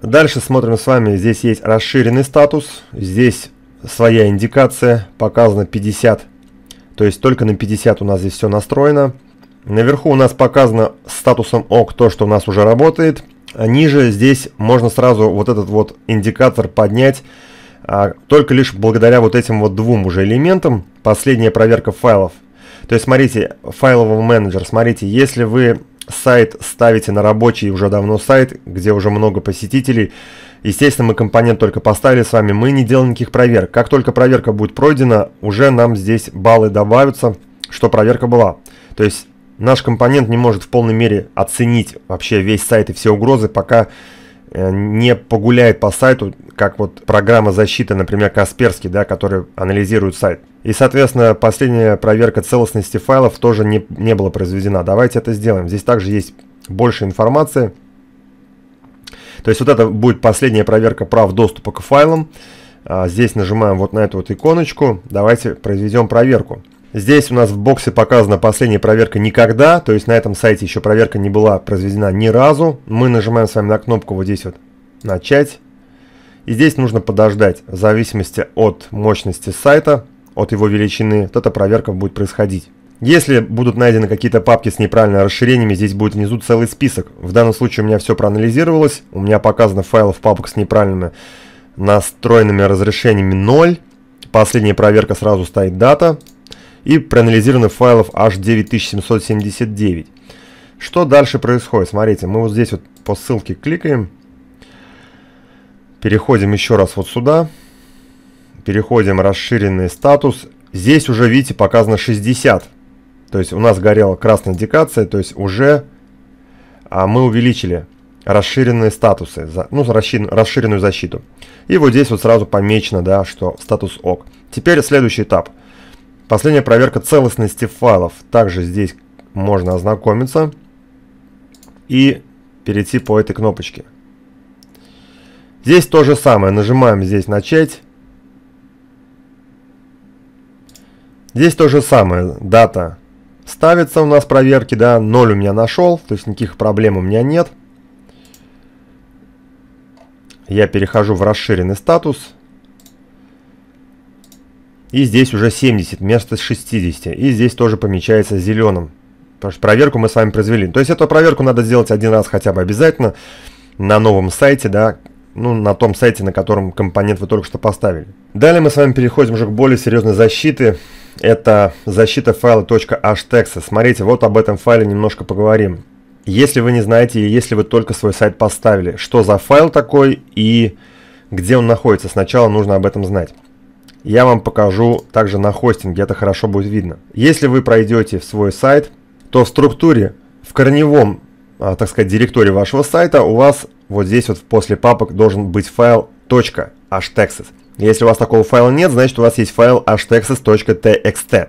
Дальше смотрим с вами, здесь есть расширенный статус, здесь своя индикация, показано 50, то есть только на 50 у нас здесь все настроено. Наверху у нас показано статусом ОК то, что у нас уже работает. А ниже здесь можно сразу вот этот вот индикатор поднять, а, только лишь благодаря вот этим вот двум уже элементам, последняя проверка файлов. То есть смотрите, файловый менеджер, смотрите, если вы сайт ставите на рабочий уже давно сайт, где уже много посетителей, естественно, мы компонент только поставили с вами, мы не делаем никаких проверок. Как только проверка будет пройдена, уже нам здесь баллы добавятся, что проверка была. То есть наш компонент не может в полной мере оценить вообще весь сайт и все угрозы, пока Э, не погуляет по сайту, как вот программа защиты, например, Касперский, да, который анализирует сайт. И, соответственно, последняя проверка целостности файлов тоже не, не была произведена. Давайте это сделаем. Здесь также есть больше информации. То есть вот это будет последняя проверка прав доступа к файлам. А здесь нажимаем вот на эту вот иконочку. Давайте произведем проверку. Здесь у нас в боксе показана последняя проверка никогда, то есть на этом сайте еще проверка не была произведена ни разу. Мы нажимаем с вами на кнопку вот здесь вот «Начать». И здесь нужно подождать, в зависимости от мощности сайта, от его величины, вот эта проверка будет происходить. Если будут найдены какие-то папки с неправильными расширениями, здесь будет внизу целый список. В данном случае у меня все проанализировалось, у меня показано файлов папок с неправильными настроенными разрешениями 0. Последняя проверка сразу стоит дата, и проанализировано файлов h 9779. Что дальше происходит? Смотрите, мы вот здесь вот по ссылке кликаем. Переходим еще раз вот сюда. Переходим расширенный статус. Здесь уже, видите, показано 60. То есть у нас горела красная индикация, то есть уже а, мы увеличили расширенные статусы, за, ну, расширен, расширенную защиту. И вот здесь вот сразу помечено, да, что статус ок. Теперь следующий этап – Последняя проверка целостности файлов. Также здесь можно ознакомиться и перейти по этой кнопочке. Здесь то же самое. Нажимаем здесь «Начать». Здесь то же самое. Дата ставится у нас проверки, да, 0 у меня нашел, то есть никаких проблем у меня нет. Я перехожу в расширенный статус. И здесь уже 70 вместо 60. И здесь тоже помечается зеленым. Потому что проверку мы с вами произвели. То есть эту проверку надо сделать один раз хотя бы обязательно на новом сайте, да, ну, на том сайте, на котором компонент вы только что поставили. Далее мы с вами переходим уже к более серьезной защите. Это защита файла .htexа. Смотрите, вот об этом файле немножко поговорим. Если вы не знаете, если вы только свой сайт поставили, что за файл такой и где он находится, сначала нужно об этом знать я вам покажу также на хостинге, это хорошо будет видно. Если вы пройдете в свой сайт, то в структуре, в корневом, а, так сказать, директории вашего сайта у вас вот здесь вот после папок должен быть файл .htexas. Если у вас такого файла нет, значит у вас есть файл htexas.txt.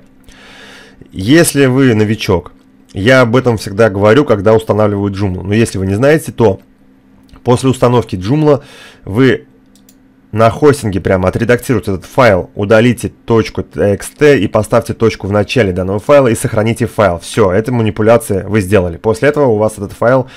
Если вы новичок, я об этом всегда говорю, когда устанавливаю Joomla. Но если вы не знаете, то после установки Joomla вы на хостинге прямо отредактируйте этот файл, удалите точку .txt и поставьте точку в начале данного файла и сохраните файл. Все, это манипуляция вы сделали. После этого у вас этот файл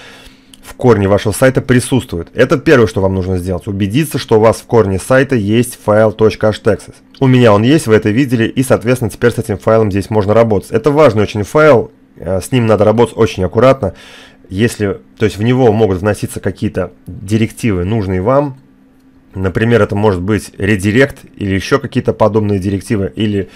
в корне вашего сайта присутствует. Это первое, что вам нужно сделать. Убедиться, что у вас в корне сайта есть файл .htexas. У меня он есть, вы это видели, и, соответственно, теперь с этим файлом здесь можно работать. Это важный очень файл, э, с ним надо работать очень аккуратно. Если, то есть в него могут вноситься какие-то директивы, нужные вам, Например, это может быть редирект или еще какие-то подобные директивы, или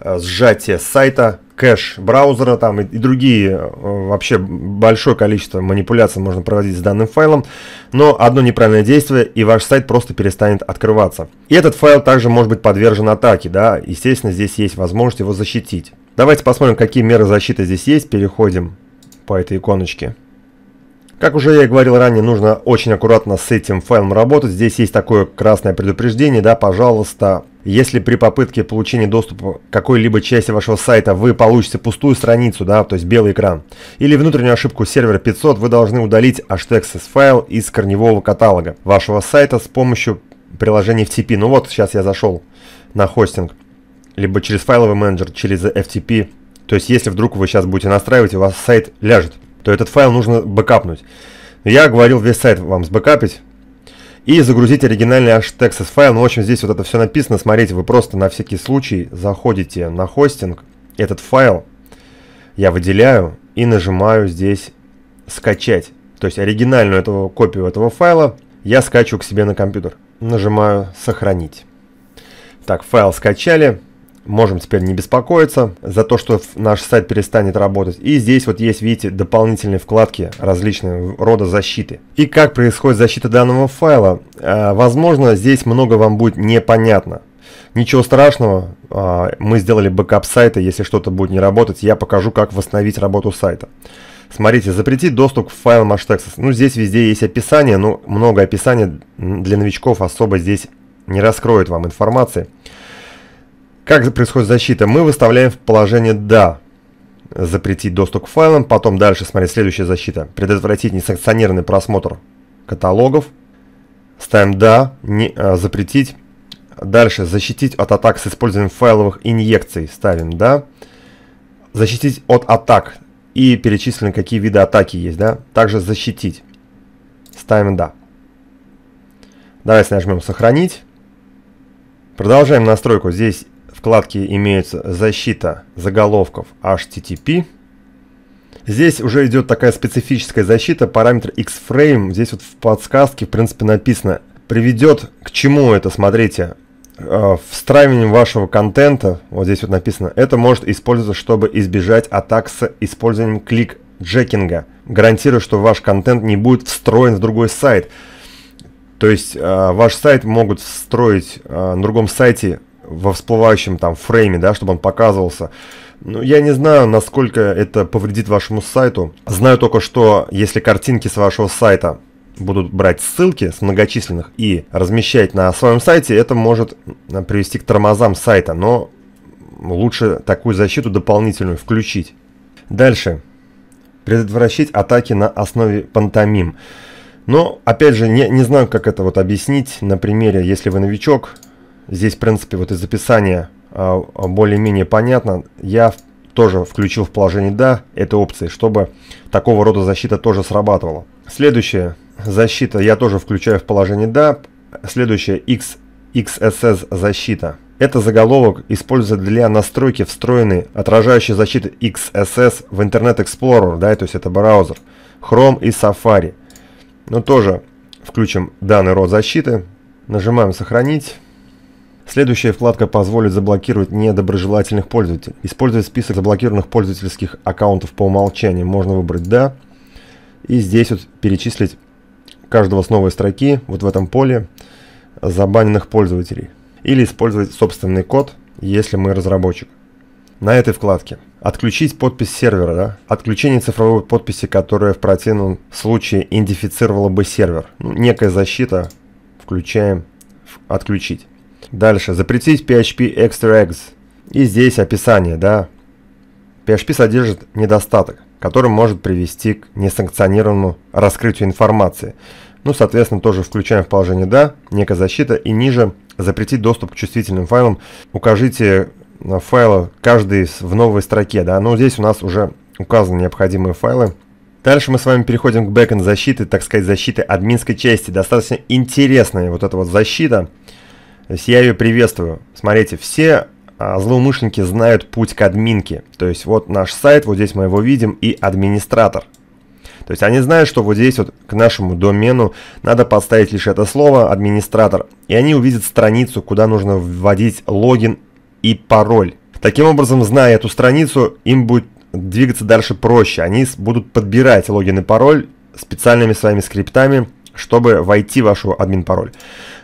э, сжатие сайта, кэш браузера там и, и другие э, вообще большое количество манипуляций можно проводить с данным файлом, но одно неправильное действие и ваш сайт просто перестанет открываться. И этот файл также может быть подвержен атаке, да, естественно здесь есть возможность его защитить. Давайте посмотрим, какие меры защиты здесь есть, переходим по этой иконочке. Как уже я говорил ранее, нужно очень аккуратно с этим файлом работать. Здесь есть такое красное предупреждение, да, пожалуйста. Если при попытке получения доступа к какой-либо части вашего сайта вы получите пустую страницу, да, то есть белый экран, или внутреннюю ошибку сервера 500, вы должны удалить htaccess файл из корневого каталога вашего сайта с помощью приложения FTP. Ну вот, сейчас я зашел на хостинг, либо через файловый менеджер, через FTP. То есть, если вдруг вы сейчас будете настраивать, у вас сайт ляжет то этот файл нужно бэкапнуть. Я говорил весь сайт вам сбэкапить и загрузить оригинальный htaccess файл. Ну, в общем, здесь вот это все написано. Смотрите, вы просто на всякий случай заходите на хостинг, этот файл я выделяю и нажимаю здесь скачать. То есть оригинальную этого, копию этого файла я скачу к себе на компьютер. Нажимаю сохранить. Так, файл скачали можем теперь не беспокоиться за то, что наш сайт перестанет работать. И здесь вот есть, видите, дополнительные вкладки различные рода защиты. И как происходит защита данного файла? А, возможно, здесь много вам будет непонятно. Ничего страшного, а, мы сделали бэкап сайта, если что-то будет не работать, я покажу, как восстановить работу сайта. Смотрите, запретить доступ к файлам HTXS. Ну, здесь везде есть описание, но много описания для новичков особо здесь не раскроет вам информации. Как происходит защита? Мы выставляем в положение «Да», запретить доступ к файлам, потом дальше смотреть следующая защита, предотвратить несанкционированный просмотр каталогов, ставим «Да», не, а, запретить, дальше защитить от атак с использованием файловых инъекций, ставим «Да», защитить от атак и перечислены какие виды атаки есть, да, также защитить, ставим «Да». Давайте нажмем «Сохранить». Продолжаем настройку. Здесь вкладке имеется защита заголовков HTTP. Здесь уже идет такая специфическая защита, параметр X-Frame. Здесь вот в подсказке, в принципе, написано, приведет к чему это, смотрите, э, встраиванием вашего контента, вот здесь вот написано, это может использоваться, чтобы избежать атак с использованием клик-джекинга, гарантируя, что ваш контент не будет встроен в другой сайт. То есть э, ваш сайт могут встроить э, на другом сайте во всплывающем там фрейме, да, чтобы он показывался. Ну, я не знаю, насколько это повредит вашему сайту. Знаю только, что если картинки с вашего сайта будут брать ссылки с многочисленных и размещать на своем сайте, это может привести к тормозам сайта, но лучше такую защиту дополнительную включить. Дальше. Предотвращать атаки на основе пантомим. Но, опять же, не, не знаю, как это вот объяснить на примере, если вы новичок, здесь, в принципе, вот из описания а, а, более-менее понятно. Я тоже включил в положение «да» этой опции, чтобы такого рода защита тоже срабатывала. Следующая защита я тоже включаю в положение «да». Следующая X, XSS защита. Это заголовок используется для настройки встроенной отражающей защиты XSS в Internet Explorer, да, то есть это браузер, Chrome и Safari. Но ну, тоже включим данный род защиты, нажимаем «Сохранить». Следующая вкладка позволит заблокировать недоброжелательных пользователей. Использовать список заблокированных пользовательских аккаунтов по умолчанию. Можно выбрать «Да». И здесь вот перечислить каждого с новой строки, вот в этом поле, забаненных пользователей. Или использовать собственный код, если мы разработчик. На этой вкладке отключить подпись сервера, да? отключение цифровой подписи, которая в противном случае идентифицировала бы сервер. Ну, некая защита, включаем, отключить. Дальше. Запретить PHP extracts. И здесь описание, да. PHP содержит недостаток, который может привести к несанкционированному раскрытию информации. Ну, соответственно, тоже включаем в положение «Да», некая защита, и ниже запретить доступ к чувствительным файлам. Укажите э, файлы каждый в новой строке, да, но ну, здесь у нас уже указаны необходимые файлы. Дальше мы с вами переходим к бэкэнд защиты, так сказать, защиты админской части. Достаточно интересная вот эта вот защита. То есть я ее приветствую. Смотрите, все а, злоумышленники знают путь к админке. То есть вот наш сайт, вот здесь мы его видим, и администратор. То есть они знают, что вот здесь вот к нашему домену надо подставить лишь это слово «администратор». И они увидят страницу, куда нужно вводить логин и пароль. Таким образом, зная эту страницу, им будет двигаться дальше проще. Они будут подбирать логин и пароль специальными своими скриптами, чтобы войти в вашу админ-пароль.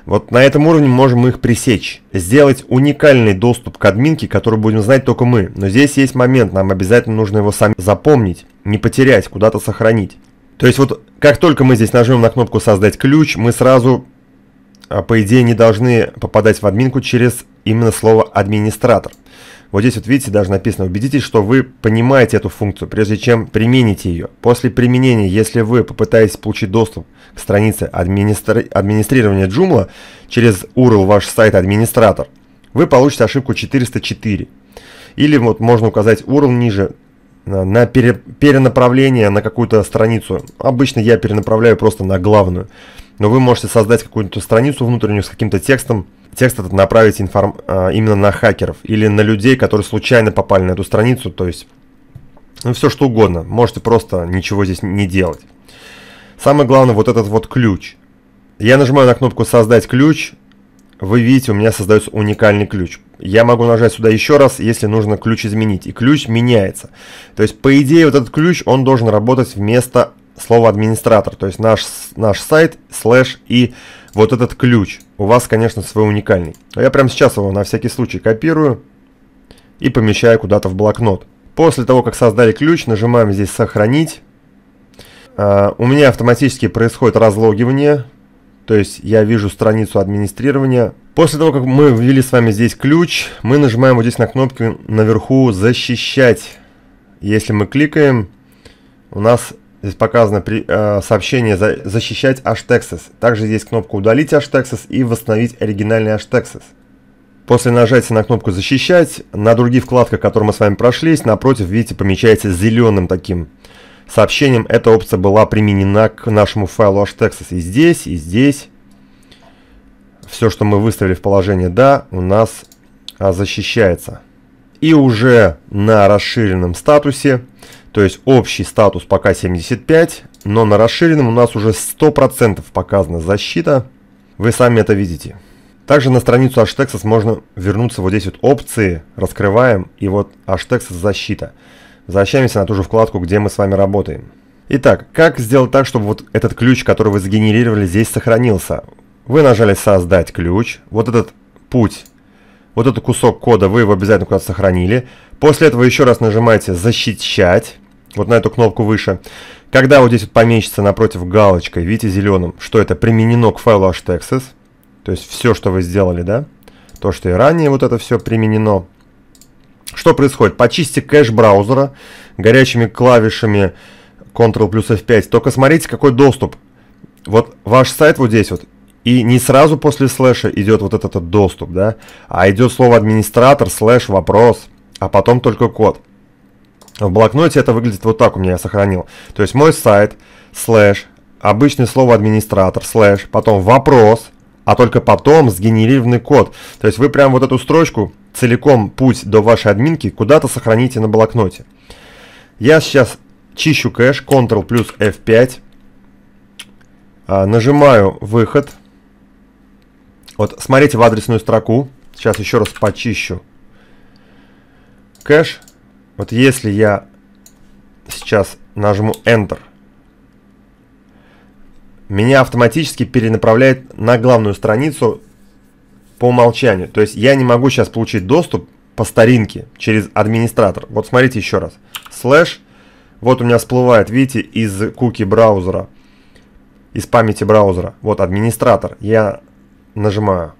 Вот на этом уровне можем их пресечь. Сделать уникальный доступ к админке, который будем знать только мы. Но здесь есть момент, нам обязательно нужно его сами запомнить, не потерять, куда-то сохранить. То есть вот как только мы здесь нажмем на кнопку «Создать ключ», мы сразу, а, по идее, не должны попадать в админку через именно слово «администратор». Вот здесь вот видите, даже написано, убедитесь, что вы понимаете эту функцию, прежде чем примените ее. После применения, если вы попытаетесь получить доступ к странице администр... администрирования Joomla через URL ваш сайт администратор, вы получите ошибку 404. Или вот можно указать URL ниже э, на пере... перенаправление на какую-то страницу. Обычно я перенаправляю просто на главную. Но вы можете создать какую-то страницу внутреннюю с каким-то текстом, текст этот направить информ... А, именно на хакеров или на людей, которые случайно попали на эту страницу, то есть ну, все что угодно, можете просто ничего здесь не делать. Самое главное вот этот вот ключ. Я нажимаю на кнопку «Создать ключ», вы видите, у меня создается уникальный ключ. Я могу нажать сюда еще раз, если нужно ключ изменить. И ключ меняется. То есть, по идее, вот этот ключ, он должен работать вместо слово администратор, то есть наш, наш сайт, слэш и вот этот ключ. У вас, конечно, свой уникальный. А я прямо сейчас его на всякий случай копирую и помещаю куда-то в блокнот. После того, как создали ключ, нажимаем здесь «Сохранить». А, у меня автоматически происходит разлогивание, то есть я вижу страницу администрирования. После того, как мы ввели с вами здесь ключ, мы нажимаем вот здесь на кнопку наверху «Защищать». Если мы кликаем, у нас Здесь показано при, э, сообщение за, «Защищать HTexas». Также здесь кнопка «Удалить HTexas» и «Восстановить оригинальный HTexas». После нажатия на кнопку «Защищать» на других вкладках, которые мы с вами прошлись, напротив, видите, помечается зеленым таким сообщением. Эта опция была применена к нашему файлу HTexas и здесь, и здесь. Все, что мы выставили в положение «Да», у нас а, защищается. И уже на расширенном статусе, то есть общий статус пока 75, но на расширенном у нас уже 100% показана защита. Вы сами это видите. Также на страницу HTXS можно вернуться вот здесь вот опции, раскрываем, и вот HTXS защита. Возвращаемся на ту же вкладку, где мы с вами работаем. Итак, как сделать так, чтобы вот этот ключ, который вы сгенерировали, здесь сохранился? Вы нажали «Создать ключ». Вот этот путь вот этот кусок кода вы его обязательно куда-то сохранили. После этого еще раз нажимаете «Защищать», вот на эту кнопку выше. Когда вот здесь вот помечется напротив галочкой, видите, зеленым, что это применено к файлу htaccess, то есть все, что вы сделали, да, то, что и ранее вот это все применено. Что происходит? Почисти кэш браузера горячими клавишами Ctrl плюс F5, только смотрите, какой доступ. Вот ваш сайт вот здесь вот и не сразу после слэша идет вот этот, этот доступ, да, а идет слово администратор, слэш, вопрос, а потом только код. В блокноте это выглядит вот так у меня, я сохранил. То есть мой сайт, слэш, обычное слово администратор, слэш, потом вопрос, а только потом сгенерированный код. То есть вы прям вот эту строчку, целиком путь до вашей админки, куда-то сохраните на блокноте. Я сейчас чищу кэш, Ctrl плюс F5, а, нажимаю выход, вот смотрите в адресную строку. Сейчас еще раз почищу. Кэш. Вот если я сейчас нажму Enter, меня автоматически перенаправляет на главную страницу по умолчанию. То есть я не могу сейчас получить доступ по старинке через администратор. Вот смотрите еще раз. Слэш. Вот у меня всплывает, видите, из куки браузера, из памяти браузера. Вот администратор. Я нажимаю.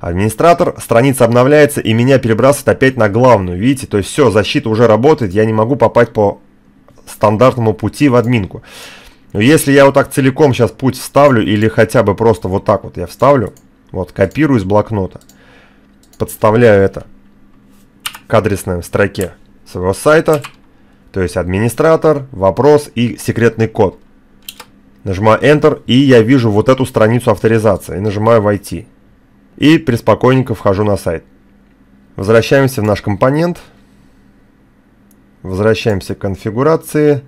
Администратор, страница обновляется и меня перебрасывает опять на главную, видите? То есть все, защита уже работает, я не могу попасть по стандартному пути в админку. Но если я вот так целиком сейчас путь вставлю или хотя бы просто вот так вот я вставлю, вот копирую из блокнота, подставляю это к адресной строке своего сайта, то есть администратор, вопрос и секретный код. Нажимаю Enter, и я вижу вот эту страницу авторизации. и Нажимаю «Войти». И преспокойненько вхожу на сайт. Возвращаемся в наш компонент. Возвращаемся к конфигурации.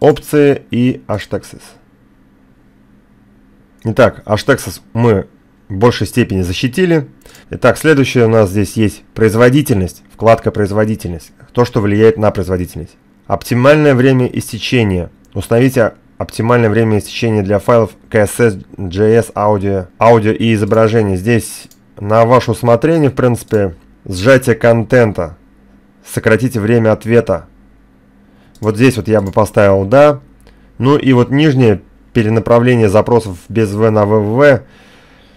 Опции и htaxis. Итак, htaxis мы в большей степени защитили. Итак, следующее у нас здесь есть производительность, вкладка производительность, то, что влияет на производительность. Оптимальное время истечения. Установите оптимальное время истечения для файлов CSS, JS, аудио, аудио и изображение. Здесь на ваше усмотрение, в принципе, сжатие контента. Сократите время ответа. Вот здесь вот я бы поставил «да». Ну и вот нижнее перенаправление запросов без «в» на «ввв».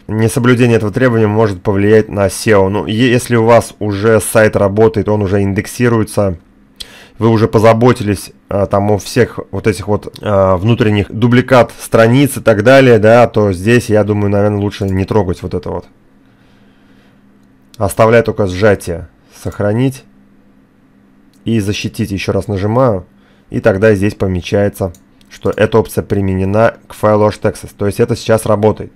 Несоблюдение этого требования может повлиять на SEO. Ну, если у вас уже сайт работает, он уже индексируется, вы уже позаботились а, там о всех вот этих вот а, внутренних дубликат страниц и так далее, да, то здесь, я думаю, наверное, лучше не трогать вот это вот. Оставляю только сжатие. Сохранить. И защитить. Еще раз нажимаю. И тогда здесь помечается, что эта опция применена к файлу HTXS. То есть это сейчас работает.